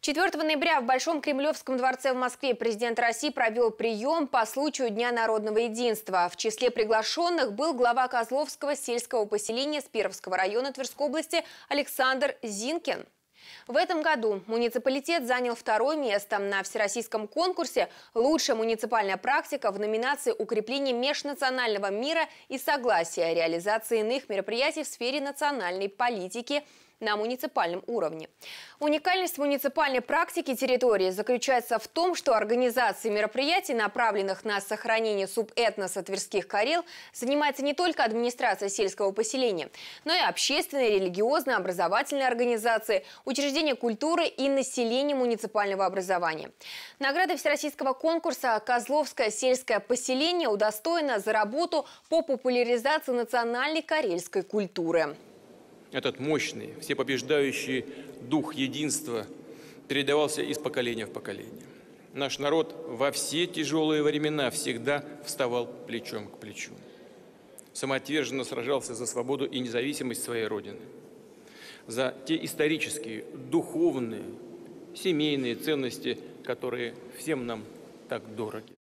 4 ноября в Большом Кремлевском дворце в Москве президент России провел прием по случаю Дня народного единства. В числе приглашенных был глава Козловского сельского поселения Спировского района Тверской области Александр Зинкин. В этом году муниципалитет занял второе место на всероссийском конкурсе «Лучшая муниципальная практика» в номинации «Укрепление межнационального мира и согласия реализации иных мероприятий в сфере национальной политики» на муниципальном уровне. Уникальность муниципальной практики территории заключается в том, что организацией мероприятий, направленных на сохранение субэтноса Тверских Карел, занимается не только администрация сельского поселения, но и общественные, религиозные, образовательные организации, учреждения культуры и население муниципального образования. Награды Всероссийского конкурса «Козловское сельское поселение» удостоено за работу по популяризации национальной карельской культуры этот мощный, всепобеждающий дух единства передавался из поколения в поколение. Наш народ во все тяжелые времена всегда вставал плечом к плечу. Самоотверженно сражался за свободу и независимость своей Родины. За те исторические, духовные, семейные ценности, которые всем нам так дороги.